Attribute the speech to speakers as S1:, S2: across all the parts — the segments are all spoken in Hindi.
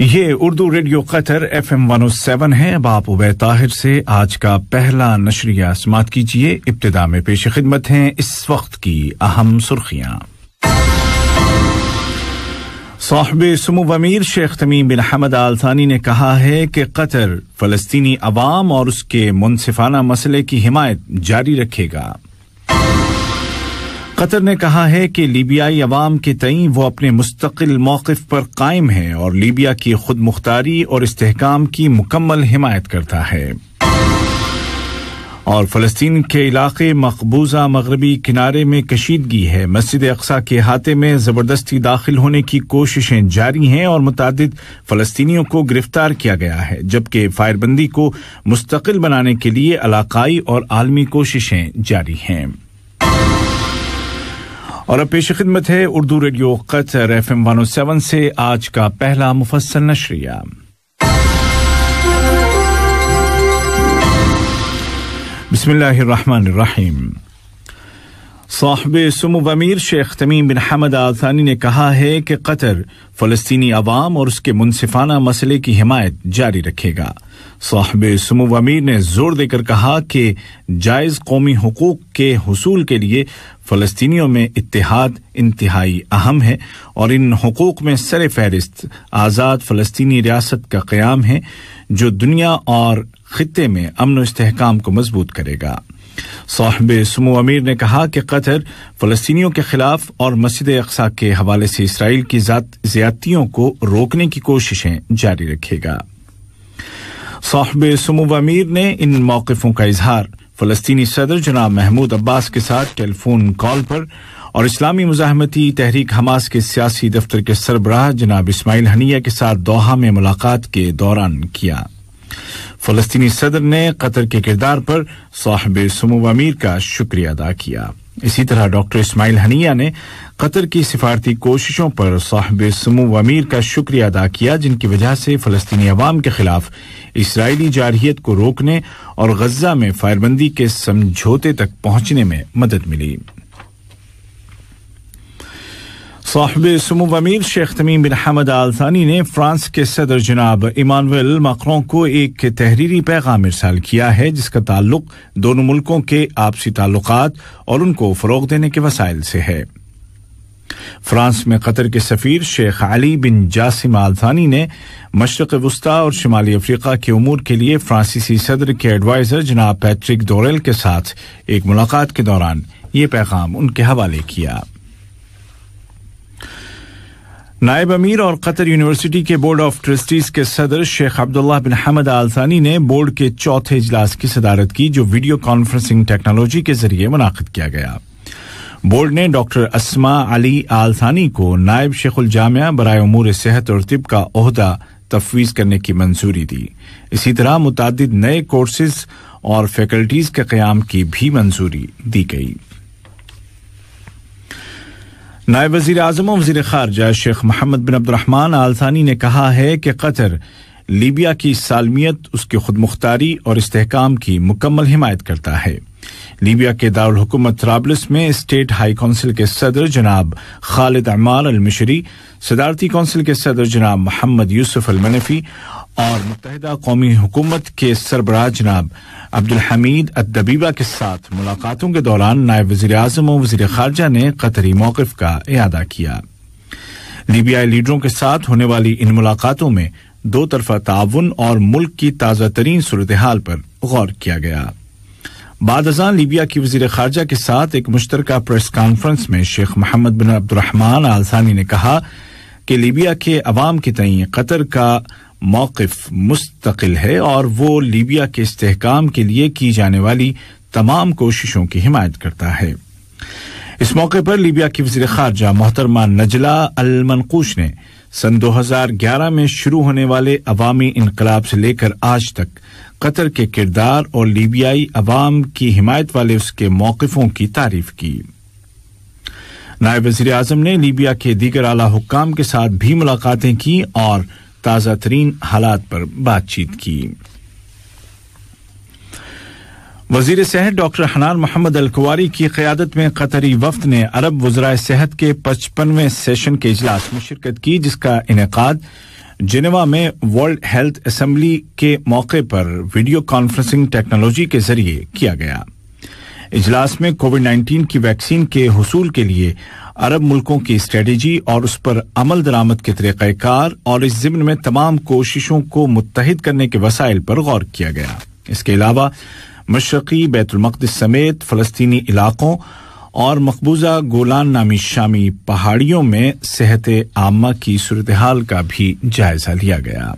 S1: ये Urdu radio Qatar F M one seven है अब आप ताहिर से आज का पहला नशरिया समात कीजिए इब्तदा में पेश खिदमत हैं इस वक्त की अहम सुर्खियाँ साहब समू अमीर शेख तमीम बिन हमद आलसानी ने कहा है कि कतर फलस्तीनी अवाम और उसके मुनसिफाना मसले की हिमायत जारी रखेगा कतर ने कहा है कि लीबियाई अवाम के तय वो अपने मुस्तकिल मौकफ पर कायम है और लीबिया की खुद मुख्तारी और इस्तेकाम की मुकम्मल हिमायत करता है और फलस्तीन के इलाके मकबूजा मगरबी किनारे में कशीदगी है मस्जिद अक्सा के हाथे में ज़बरदस्ती दाखिल होने की कोशिशें जारी हैं और मुतद फ़लस्तीनियों को गिरफ्तार किया गया है जबकि फायरबंदी को मुस्तकिल बनाने के लिए इलाकई और आलमी कोशिशें जारी हैं और अब पेश खिदमत है Urdu radio Qatar F M one seven से आज का पहला मुफसल नशरिया बिस्मिल्लाहिर्रहमानिर्रहीम साहब सुम वमीर शेख तमीम बिन हमद आसानी ने कहा है कि कतर फलस्तनी अवाम और उसके मुनसिफाना मसले की हिमायत जारी रखेगा साहब सुम वमीर ने जोर देकर कहा कि जायज़ कौमी हकूक़ के हसूल के लिए फ़लस्तियों में इतिहाद इंतहाई अहम है और इन हकूक़ में सर फहरिस्त आज़ाद फ़लस्तनी रियासत का क़्याम है जो दुनिया और ख़त्े में अमन इसकाम को मजबूत करेगा साहब समो अमीर ने कहा कि कतर फ़लस्तियों के खिलाफ और मस्जिद अकसा के हवाले से इसराइल की ज्यादतियों को रोकने की कोशिशें जारी रखेगा साहब समो अमीर ने इन मौकफों का इजहार फ़लस्तनी सदर जनाब महमूद अब्बास के साथ टेलीफोन कॉल पर और इस्लामी मुजामती तहरीक हमास के सियासी दफ्तर के सरबराह जनाब इसमाइल हनिया के साथ दोहा में मुलाकात के दौरान किया फलस्तीनी सदर ने कतर के किरदार पर साहब समूव अमीर का शुक्रिया अदा किया इसी तरह डॉक्टर इस्माइल हनिया ने कतर की सिफारती कोशिशों पर साहब समूह अमीर का शुक्रिया अदा किया जिनकी वजह से फलस्तीनी अवाम के खिलाफ इसराइली जारहीत को रोकने और गजा में फायरबंदी के समझौते तक पहुंचने में मदद मिली साहब समूह अमीर शेख तमीम बिन हमद आल सानी ने फ्रांस के सदर जनाब इमानुअल मकरों को एक तहरीरी पैगाम इरसाल किया है जिसका ताल्लुक दोनों मुल्कों के आपसी ताल्लुक और उनको फ़रोग देने के वसाइल से है फ्रांस में कतर के सफ़ीर शेख अली बिन जासिम आलसानी ने मशरक़ वस्ती और शुमाली अफ्रीका के अमूर के लिए फ्रांसीसी सदर के एडवाइज़र जनाब पैट्रिक दोरेल के साथ एक मुलाकात के दौरान ये पैगाम उनके हवाले किया नायब अमीर और कतर यूनिवर्सिटी के बोर्ड ऑफ ट्रस्टीज के सदर शेख अब्दुल्ला बिन हमद आलसानी ने बोर्ड के चौथे इजलास की सदारत की जो वीडियो कॉन्फ्रेंसिंग टेक्नोलॉजी के जरिए मुनद किया गया बोर्ड ने डॉक्टर असमा अली आलसानी को नायब शेखुल जामिया बरए उमूर सेहत और तिब का अहदा तफवीज़ करने की मंजूरी दी इसी तरह मुतद नए कोर्सेज और फैकल्टीज़ के क्याम की भी मंजूरी दी गई नायब वजीर अजम और वजीर खारजा शेख मोहम्मद बिन अब्दुलरहमान आलसानी ने कहा है कि कतर लीबिया की सालमियत उसकी खुद मुख्तारी और इस्तेकाम की मुकम्मल हिमायत करता है लीबिया के दारकूमत ट्राबलस में स्टेट हाई कौंसिल के सदर जनाब खालिद अमार अलमिशरी सदारती कौंसिल के सदर जनाब मोहम्मद यूसुफ अलमनफी और मुतहदा कौमी हुकूमत के सरबराह जनाब अब्दुल हमीद अदबीबा के साथ मुलाकातों के दौरान नायब वजी अजम और वजी खारजा ने कतरी मौकफ का अदा किया लीबियाई लीडरों के साथ होने वाली इन मुलाकातों में दो तरफा ताउन और मुल्क की ताज़ा तरीन सूरत हाल पर गौर किया गया बाद अजान लीबिया की वजीर खारजा के साथ एक मुश्तर प्रेस कॉन्फ्रेंस में शेख मोहम्मद बिन अब्दुलरहमान आलसानी ने कहा कि लीबिया के अवाम के तय कतर का मौकफ मुस्तकिल है और वो लीबिया के इस्तेकाम के लिए की जाने वाली तमाम कोशिशों की हिमायत करता है इस मौके पर लीबिया की वजी खारजा मोहतरमा नजला अलमनकूश ने सन 2011 में शुरू होने वाले अवामी इनकलाब से लेकर आज तक कतर के किरदार और लीबियाई अवाम की हिमायत वाले उसके मौकफों की तारीफ की नायब वजीर अजम ने लीबिया के दीगर आला हुकाम के साथ भी मुलाकातें की और ताज़ा तरीन हालात पर बातचीत की वजीर सेहत डॉक्टर हनान मोहम्मद अलकवारी की क्यादत में कतरी वफद ने अरब वजरा सेहत के पचपनवें सेशन के अजलास में शिरकत की जिसका इनका जिनेवा में वर्ल्ड हेल्थ असम्बली के मौके पर वीडियो कॉन्फ्रेंसिंग टेक्नोलॉजी के जरिए किया गया इजलास में कोविड 19 की वैक्सीन के हसूल के लिए अरब मुल्कों की स्ट्रेटजी और उस पर अमल दरामद के तरीक़ार और इस ज़िम्न में तमाम कोशिशों को मुतहद करने के वसाइल पर गौर किया गया इसके अलावा मशरकी बैतुलमकद समेत फ़लस्तनी इलाक़ों और मकबूजा गोलान नामी शामी पहाड़ियों में सेहत आमा की सूरत का भी जायजा लिया गया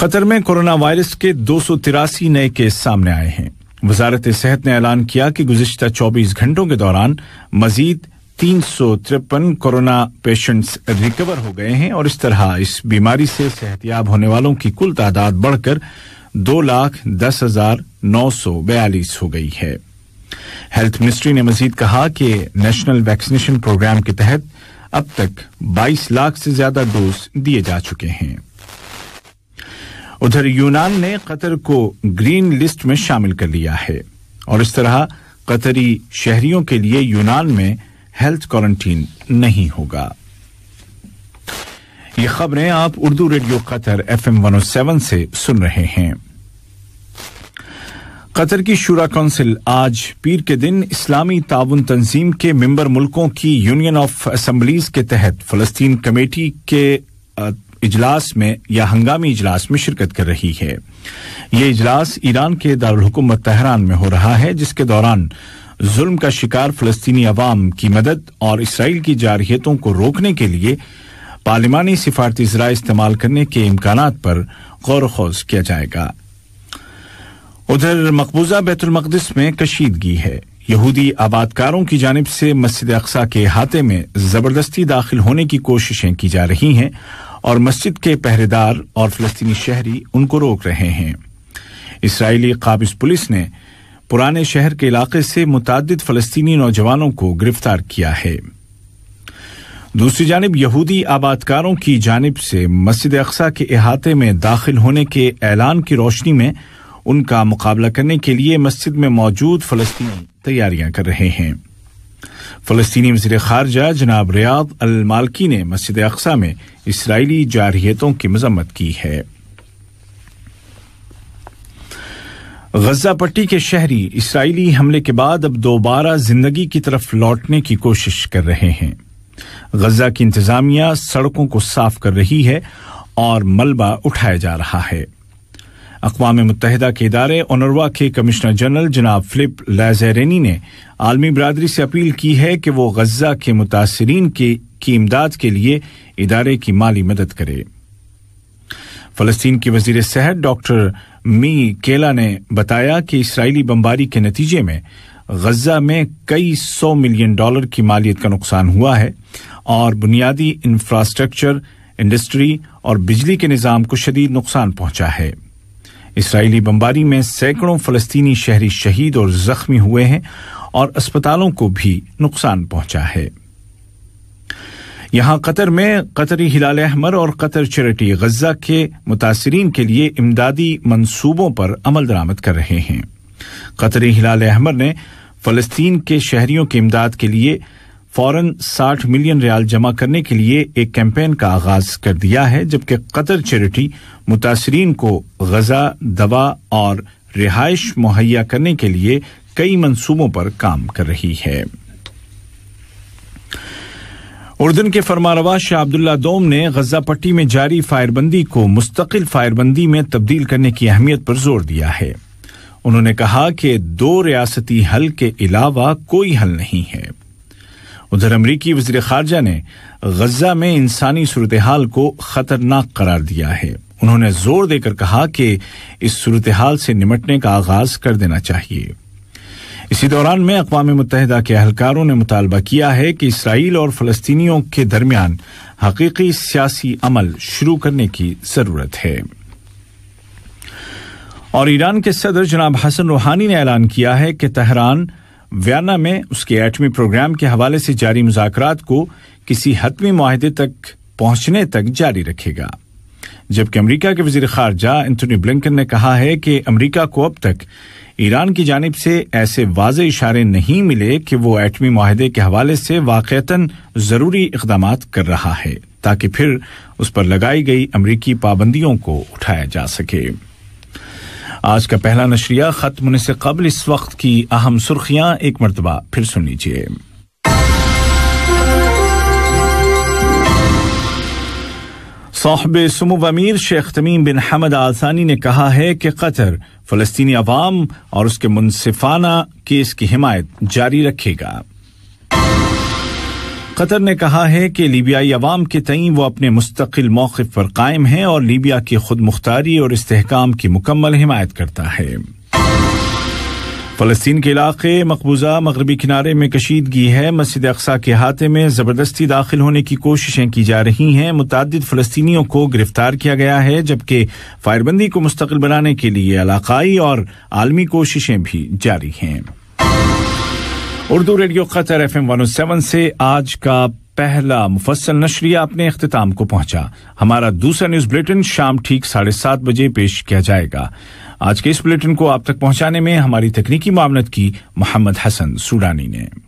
S1: कतर में कोरोना वायरस के दो सौ तिरासी नए केस सामने आए हैं वजारत सेहत ने ऐलान किया कि गुजशत चौबीस घंटों के दौरान मजीद तीन सौ तिरपन कोरोना पेशेंट्स रिकवर हो गए हैं और इस तरह इस बीमारी से सेहतियाब होने वालों की कुल तादाद बढ़कर दो लाख दस हजार नौ सौ बयालीस हो गई है हेल्थ मिनिस्ट्री ने मजीद कहा कि नेशनल वैक्सीनेशन प्रोग्राम के तहत अब तक बाईस लाख से ज्यादा डोज दिए जा चुके हैं उधर यूनान ने कतर को ग्रीन लिस्ट में शामिल कर लिया है और इस तरह कतरी शहरियों के लिए यूनान में हेल्थ क्वारंटीन नहीं होगा ये खबरें आप Urdu radio Qatar F M one seven से सुन रहे हैं कतर की शुरा काउंसिल आज पीर के दिन इस्लामी ताउन तंजीम के मेंबर मुल्कों की यूनियन ऑफ असम्बलीज के तहत फलस्तीन कमेटी के इजलास में या हंगामी इजलास में शिरकत कर रही है ये इजलास ईरान के दारकूमत तहरान में हो रहा है जिसके दौरान जुल्म का शिकार फलस्तीनी अवाम की मदद और इसराइल की जारहियतों को रोकने के लिए पार्लिमानी सिफारती जरा इस्तेमाल करने के इम्कान पर गौर खोज किया जाएगा उधर मकबूजा बैतुलमकदस में कशीदगी है यहूदी आबादकारों की जानब से मस्जिद अक्सा के अहाते में ज़बरदस्ती दाखिल होने की कोशिशें की जा रही हैं और मस्जिद के पहरेदार और फलस्तीनी शहरी उनको रोक रहे हैं इसराइली काबिज पुलिस ने पुराने शहर के इलाके से मुतद फलस्तीनी नौजवानों को गिरफ्तार किया है दूसरी जानब यहूदी आबादकारों की जानब से मस्जिद अक्सा के अहाते में दाखिल होने के ऐलान की रोशनी में उनका मुकाबला करने के लिए मस्जिद में मौजूद फलस्तीनी तैयारियां कर रहे हैं फलस्तीनी वजीर खारजा जनाब रियाद मालकी ने मस्जिद अकसा में इसराइली जारहियतों की मजम्मत की है गजा पट्टी के शहरी इसराइली हमले के बाद अब दोबारा जिंदगी की तरफ लौटने की कोशिश कर रहे हैं गजा की इंतजामिया सड़कों को साफ कर रही है और मलबा उठाया जा रहा है अकवा मुतहदा के इदारे ओनरवा के कमिश्नर जनरल जनाब फिलिप लाजरेनी ने आलमी बरदरी से अपील की है कि वो गजा के मुतासरीन की इमदाद के लिए इदारे की माली मदद करे फलस्तीन की वजीर सेहत डॉक्टर मी केला ने बताया कि इसराइली बमबारी के नतीजे में गजा में कई सौ मिलियन डॉलर की मालियत का नुकसान हुआ है और बुनियादी इंफ्रास्ट्रक्चर इंडस्ट्री और बिजली के निज़ाम को शदीद नुकसान पहुंचा है इसराइली बमबारी में सैकड़ों फलस्तीनी शहरी शहीद और जख्मी हुए हैं और अस्पतालों को भी नुकसान पहुंचा है यहां कतर में कतरी हिलाल अहमर और कतर चैरिटी गजा के मुतासरीन के लिए इमदादी मंसूबों पर अमल दरामद कर रहे हैं कतरी हिलाल अहमर ने फलस्तीन के शहरियों की इमदाद के लिए फौरन 60 मिलियन रियाल जमा करने के लिए एक कैंपेन का आगाज कर दिया है जबकि कतर चैरिटी मुतासरीन को गजा दवा और रिहाइश मुहैया करने के लिए कई मंसूबों पर काम कर रही है उर्दन के फरमारवा शाह अब्दुल्ला दोम ने गजा पट्टी में जारी फायरबंदी को मुस्तकिल फायरबंदी में तब्दील करने की अहमियत पर जोर दिया है उन्होंने कहा कि दो रियासती हल के अलावा कोई हल नहीं है उधर अमरीकी वजीर खारजा ने गजा में इंसानी सूरत हाल को खतरनाक करार दिया है उन्होंने जोर देकर कहा कि इस सूरत हाल से निमटने का आगाज कर देना चाहिए इसी दौरान में अकवा मुतहदा के अहलकारों ने मुतालबा किया है कि इसराइल और फलस्तियों के दरमियान हकीकी सियासी अमल शुरू करने की जरूरत है और ईरान के सदर जनाब हसन रूहानी ने ऐलान किया है कि तहरान वियना में उसके एटमी प्रोग्राम के हवाले से जारी मुजात को किसी हतमी माहदे तक पहुंचने तक जारी रखेगा जबकि अमरीका के वजीर खारजा एंथनी ब्लिंकन ने कहा है कि अमरीका को अब तक ईरान की जानब से ऐसे वाज इशारे नहीं मिले कि वो एटमी माहदे के हवाले से वाक़ता ज़रूरी इकदाम कर रहा है ताकि फिर उस पर लगाई गई अमरीकी पाबंदियों को उठाया जा सके आज का पहला नशरिया खत्म होने से कबल इस वक्त की अहम सुर्खियां एक मरतबा फिर सुन लीजिए साहब सुमु अमीर शेख तमीम बिन हमद आसानी ने कहा है कि कतर फलस्तीनी अवाम और उसके मुनसिफाना केस की हिमायत जारी रखेगा कतर ने कहा है कि लीबियाई अवाम के तयी वो अपने मुस्तकिल मौक़ पर कायम है और लीबिया की खुद मुख्तारी और इस्तेकाम की मुकम्मल हिमायत करता है फलस्तीन के इलाके मकबूजा मगरबी किनारे में कशीदगी है मस्जिद अकसा के हाथे में जबरदस्ती दाखिल होने की कोशिशें की जा रही हैं मुतद फलस्तियों को गिरफ्तार किया गया है जबकि फायरबंदी को मुस्तकिल बनाने के लिए इलाकई और आलमी कोशिशें भी जारी हैं Urdu radio Qatar F M one seven से आज का पहला मुफसल नशरिया अपने अख्ताम को पहुंचा हमारा दूसरा न्यूज बुलेटिन शाम ठीक साढ़े सात बजे पेश किया जाएगा आज के इस बुलेटिन को आप तक पहुंचाने में हमारी तकनीकी मामलत की मोहम्मद हसन सूडानी ने